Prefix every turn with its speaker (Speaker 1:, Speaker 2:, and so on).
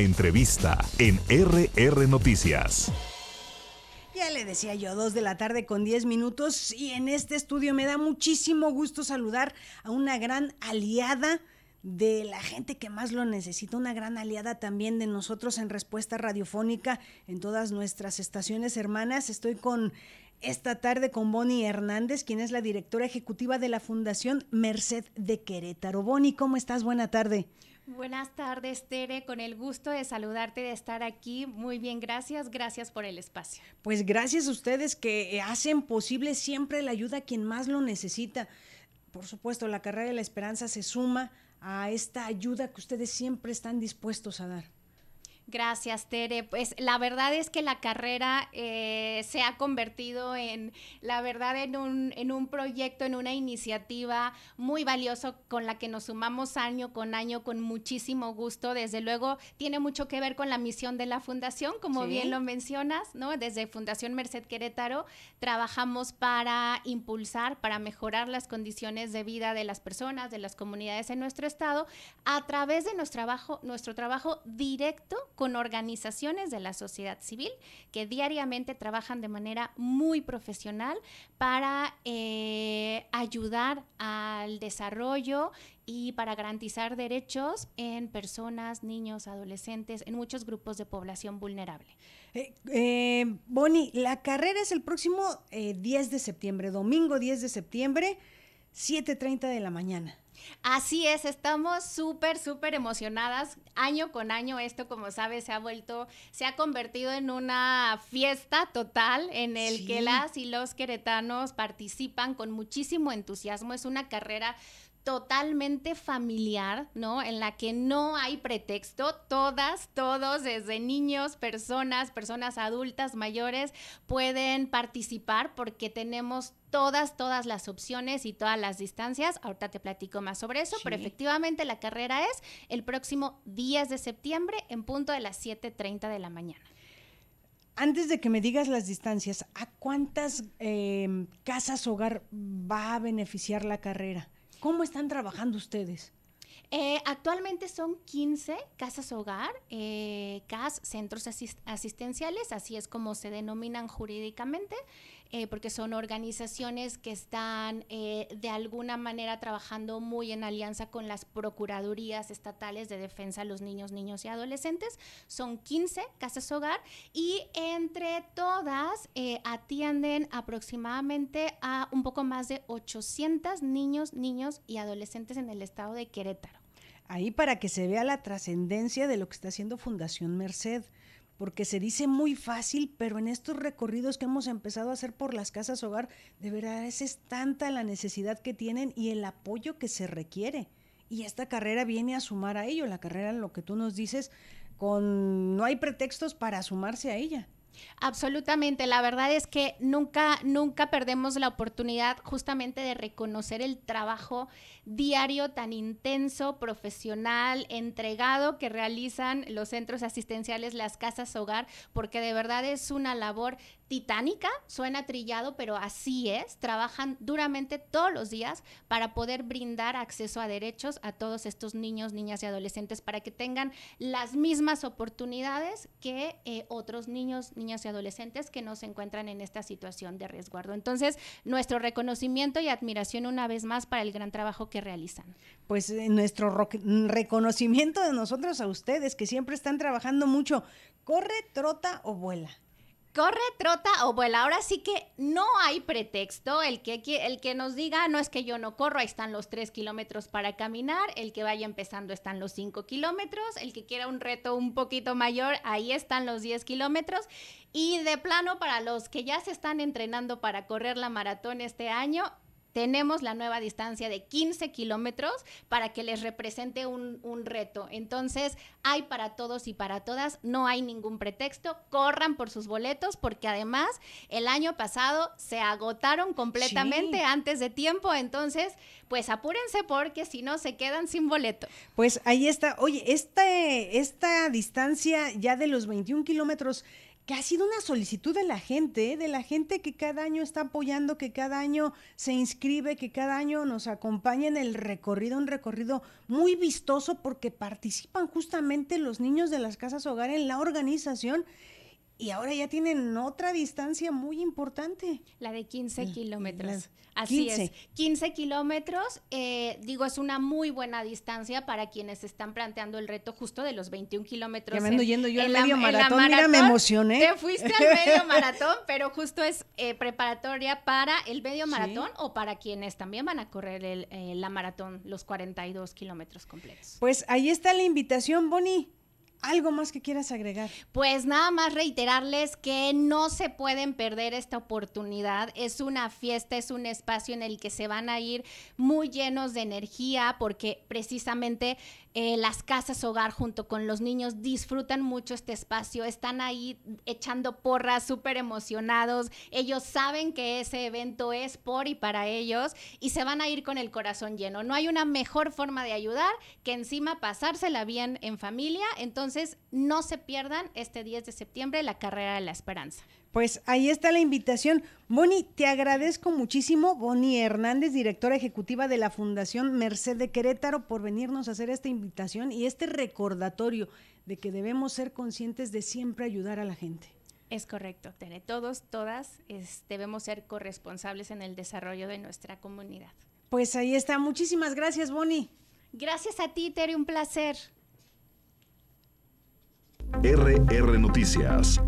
Speaker 1: entrevista en RR Noticias. Ya le decía yo, dos de la tarde con diez minutos y en este estudio me da muchísimo gusto saludar a una gran aliada de la gente que más lo necesita, una gran aliada también de nosotros en respuesta radiofónica en todas nuestras estaciones hermanas. Estoy con esta tarde con Bonnie Hernández, quien es la directora ejecutiva de la Fundación Merced de Querétaro. Bonnie, ¿cómo estás? Buena tarde.
Speaker 2: Buenas tardes, Tere, con el gusto de saludarte, de estar aquí. Muy bien, gracias, gracias por el espacio.
Speaker 1: Pues gracias a ustedes que eh, hacen posible siempre la ayuda a quien más lo necesita. Por supuesto, la carrera de la esperanza se suma a esta ayuda que ustedes siempre están dispuestos a dar.
Speaker 2: Gracias, Tere. Pues la verdad es que la carrera eh, se ha convertido en, la verdad, en un, en un proyecto, en una iniciativa muy valioso con la que nos sumamos año con año con muchísimo gusto. Desde luego, tiene mucho que ver con la misión de la Fundación, como bien lo mencionas, ¿no? Desde Fundación Merced Querétaro trabajamos para impulsar, para mejorar las condiciones de vida de las personas, de las comunidades en nuestro estado, a través de nuestro trabajo, nuestro trabajo directo con organizaciones de la sociedad civil que diariamente trabajan de manera muy profesional para eh, ayudar al desarrollo y para garantizar derechos en personas, niños, adolescentes, en muchos grupos de población vulnerable.
Speaker 1: Eh, eh Bonnie, la carrera es el próximo 10 eh, de septiembre, domingo 10 de septiembre. 7.30 de la mañana.
Speaker 2: Así es, estamos súper, súper emocionadas. Año con año esto, como sabes, se ha vuelto, se ha convertido en una fiesta total en el que las y los queretanos participan con muchísimo entusiasmo. Es una carrera totalmente familiar, ¿no? En la que no hay pretexto, todas, todos, desde niños, personas, personas adultas, mayores, pueden participar porque tenemos todas, todas las opciones y todas las distancias. Ahorita te platico más sobre eso, pero efectivamente la carrera es el próximo 10 de septiembre en punto de las 7.30 de la mañana.
Speaker 1: Antes de que me digas las distancias, ¿a cuántas em, casas hogar va a beneficiar la carrera? ¿Cómo están trabajando ustedes? Eh, actualmente son 15 casas hogar,
Speaker 2: eh, CAS, centros asistenciales, así es como se denominan jurídicamente. Eh, porque son organizaciones que están eh, de alguna manera trabajando muy en alianza con las Procuradurías Estatales de Defensa de los Niños, Niños y Adolescentes. Son 15 casas hogar y entre todas eh, atienden aproximadamente a un poco más de 800 niños, niños y
Speaker 1: adolescentes en el estado de Querétaro ahí para que se vea la trascendencia de lo que está haciendo Fundación Merced porque se dice muy fácil, pero en estos recorridos que hemos empezado a hacer por las casas hogar, de verdad es tanta la necesidad que tienen y el apoyo que se requiere. Y esta carrera viene a sumar a ello, la carrera lo que tú nos dices, con no hay pretextos para sumarse a ella.
Speaker 2: Absolutamente, la verdad es que nunca, nunca perdemos la oportunidad justamente de reconocer el trabajo diario tan intenso, profesional, entregado que realizan los centros asistenciales, las casas hogar, porque de verdad es una labor titánica, suena trillado, pero así es, trabajan duramente todos los días para poder brindar acceso a derechos a todos estos niños, niñas y adolescentes para que tengan las mismas oportunidades que eh, otros niños, niñas y adolescentes que no se encuentran en esta situación de resguardo. Entonces, nuestro reconocimiento y admiración una vez más para el gran trabajo que
Speaker 1: realizan. Pues eh, nuestro reconocimiento de nosotros a ustedes, que siempre están trabajando mucho. Corre, trota o vuela corre, trota o vuela. Ahora sí
Speaker 2: que no hay pretexto. El que, el que nos diga, no es que yo no corro, ahí están los tres kilómetros para caminar. El que vaya empezando están los cinco kilómetros. El que quiera un reto un poquito mayor, ahí están los 10 kilómetros. Y de plano, para los que ya se están entrenando para correr la maratón este año, tenemos la nueva distancia de 15 kilómetros para que les represente un, reto. Entonces, hay para todos y para todas, no hay ningún pretexto, corran por sus boletos porque además el año pasado se agotaron completamente antes de tiempo, entonces, pues apúrense porque si no se quedan sin boleto.
Speaker 1: Pues ahí está, oye, esta, esta distancia ya de los 21 kilómetros, que ha sido una solicitud de la gente, de la gente que cada año está apoyando, que cada año se inscribe, que cada año nos acompaña en el recorrido, un recorrido muy vistoso porque participan justamente los niños de las casas hogar en la organización y ahora ya tienen otra distancia muy importante. La de 15 kilómetros. Así es. 15 kilómetros, eh,
Speaker 2: digo, es una muy buena distancia para quienes están planteando el reto justo de los 21 kilómetros. Ya me ando yendo yo al medio maratón. Mira, me emocioné.
Speaker 1: Te fuiste al medio
Speaker 2: maratón, pero justo es eh,
Speaker 1: preparatoria para el medio maratón o para
Speaker 2: quienes también van a correr eh, la maratón, los 42 kilómetros completos.
Speaker 1: Pues ahí está la invitación, Bonnie. ¿Algo más
Speaker 2: que quieras agregar? Pues nada más reiterarles que no se pueden perder esta oportunidad. Es una fiesta, es un espacio en el que se van a ir muy llenos de energía porque precisamente eh, las casas hogar junto con los niños disfrutan mucho este espacio, están ahí echando porras, súper emocionados, ellos saben que ese evento es por y para ellos y se van a ir con el corazón lleno. No hay una mejor forma de ayudar que encima pasársela bien en familia, entonces no se pierdan este 10 de septiembre la carrera de la esperanza.
Speaker 1: Pues ahí está la invitación. Boni, te agradezco muchísimo, Boni Hernández, directora ejecutiva de la Fundación Merced de Querétaro, por venirnos a hacer esta invitación y este recordatorio de que debemos ser conscientes de siempre ayudar a la gente.
Speaker 2: Es correcto, Tere. Todos, todas debemos ser corresponsables en el desarrollo de nuestra comunidad.
Speaker 1: Pues ahí está. Muchísimas gracias, Boni. Gracias a ti, Tere. Un placer. RR Noticias.